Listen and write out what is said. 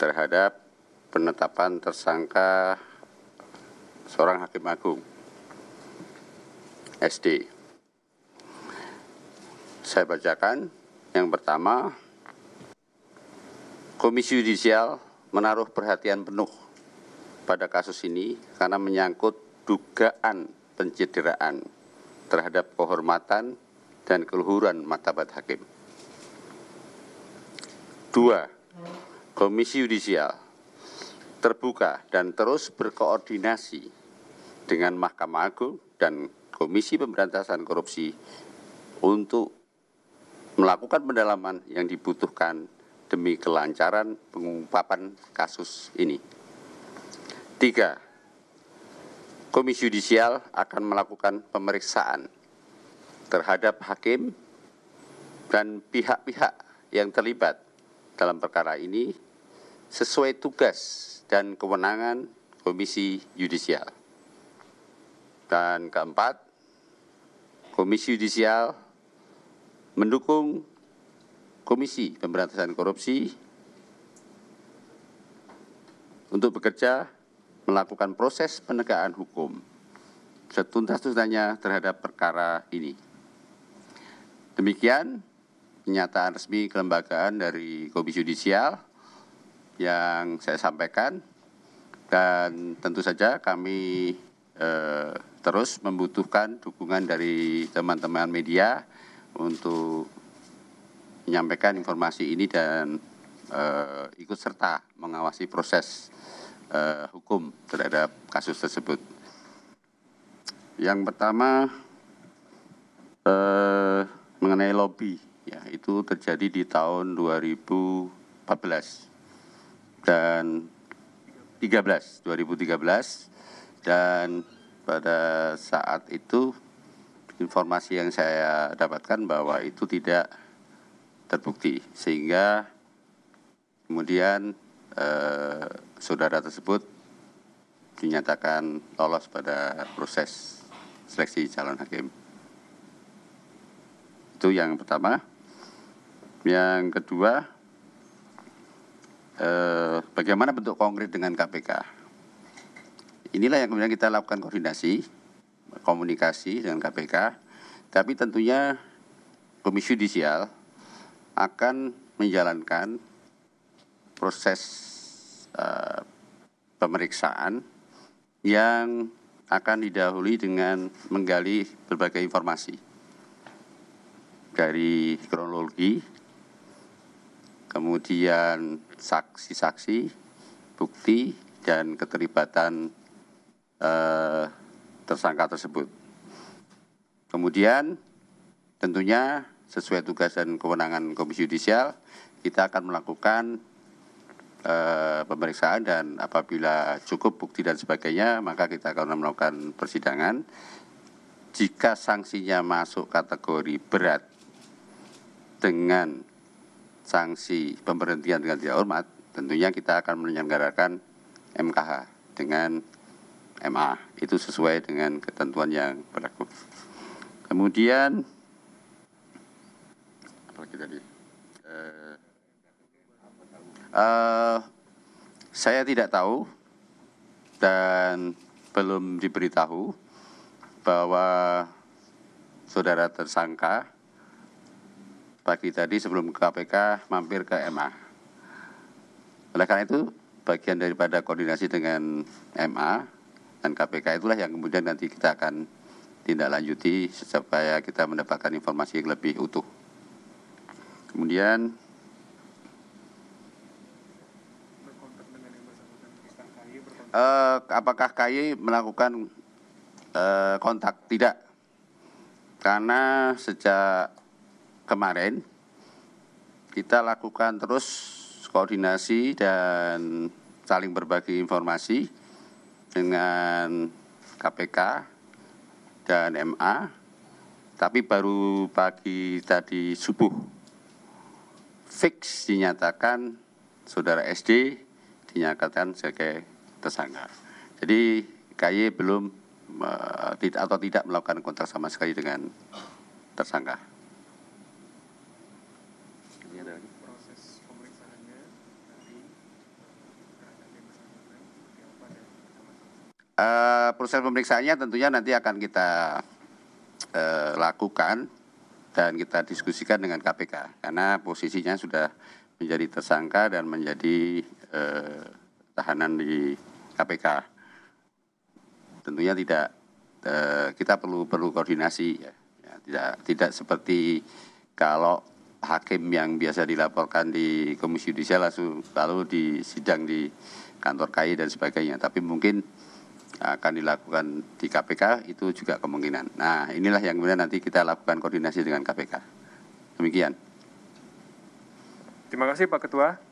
terhadap penetapan tersangka seorang hakim agung SD. Saya bacakan yang pertama Komisi Yudisial menaruh perhatian penuh pada kasus ini karena menyangkut dugaan pencederaan terhadap kehormatan dan keluhuran martabat hakim. Dua, Komisi Yudisial terbuka dan terus berkoordinasi dengan Mahkamah Agung dan Komisi Pemberantasan Korupsi untuk melakukan pendalaman yang dibutuhkan demi kelancaran pengungkapan kasus ini. Tiga, Komisi Yudisial akan melakukan pemeriksaan terhadap hakim dan pihak-pihak yang terlibat dalam perkara ini sesuai tugas dan kewenangan Komisi Yudisial. Dan keempat, Komisi Yudisial mendukung Komisi Pemberantasan Korupsi untuk bekerja melakukan proses penegakan hukum setuntas-tuntasnya terhadap perkara ini. Demikian pernyataan resmi kelembagaan dari Komisi Yudisial yang saya sampaikan dan tentu saja kami eh, terus membutuhkan dukungan dari teman-teman media untuk menyampaikan informasi ini dan eh, ikut serta mengawasi proses eh, hukum terhadap kasus tersebut. Yang pertama eh, mengenai lobby, ya itu terjadi di tahun 2014 dan 13 2013 dan pada saat itu informasi yang saya dapatkan bahwa itu tidak terbukti sehingga kemudian eh, saudara tersebut dinyatakan lolos pada proses seleksi calon hakim itu yang pertama yang kedua eh, bagaimana bentuk konkret dengan KPK. Inilah yang kemudian kita lakukan koordinasi, komunikasi dengan KPK, tapi tentunya Komisi Yudisial akan menjalankan proses eh, pemeriksaan yang akan didahului dengan menggali berbagai informasi dari kronologi kemudian saksi-saksi, bukti, dan keterlibatan eh, tersangka tersebut. Kemudian tentunya sesuai tugas dan kewenangan Komisi Yudisial, kita akan melakukan eh, pemeriksaan dan apabila cukup bukti dan sebagainya, maka kita akan melakukan persidangan. Jika sanksinya masuk kategori berat dengan sanksi pemberhentian dengan tidak hormat, tentunya kita akan menyelenggarakan MKH dengan MA. Itu sesuai dengan ketentuan yang berlaku. Kemudian apalagi tadi? Uh, uh, saya tidak tahu dan belum diberitahu bahwa saudara tersangka pagi tadi sebelum ke KPK mampir ke MA. Oleh karena itu bagian daripada koordinasi dengan MA dan KPK itulah yang kemudian nanti kita akan tindak lanjuti supaya kita mendapatkan informasi yang lebih utuh. Kemudian eh, apakah KY melakukan eh, kontak? Tidak, karena sejak kemarin kita lakukan terus koordinasi dan saling berbagi informasi dengan KPK dan MA tapi baru pagi tadi subuh fix dinyatakan saudara SD dinyatakan sebagai tersangka. Jadi KY belum eh, atau tidak melakukan kontak sama sekali dengan tersangka. Uh, proses pemeriksaannya tentunya nanti akan kita uh, lakukan dan kita diskusikan dengan KPK karena posisinya sudah menjadi tersangka dan menjadi uh, tahanan di KPK. Tentunya tidak uh, kita perlu perlu koordinasi ya. ya tidak tidak seperti kalau hakim yang biasa dilaporkan di Komisi Yudisial langsung lalu sidang di kantor KAI dan sebagainya. Tapi mungkin akan dilakukan di KPK itu juga kemungkinan. Nah, inilah yang kemudian nanti kita lakukan koordinasi dengan KPK. Demikian. Terima kasih Pak Ketua.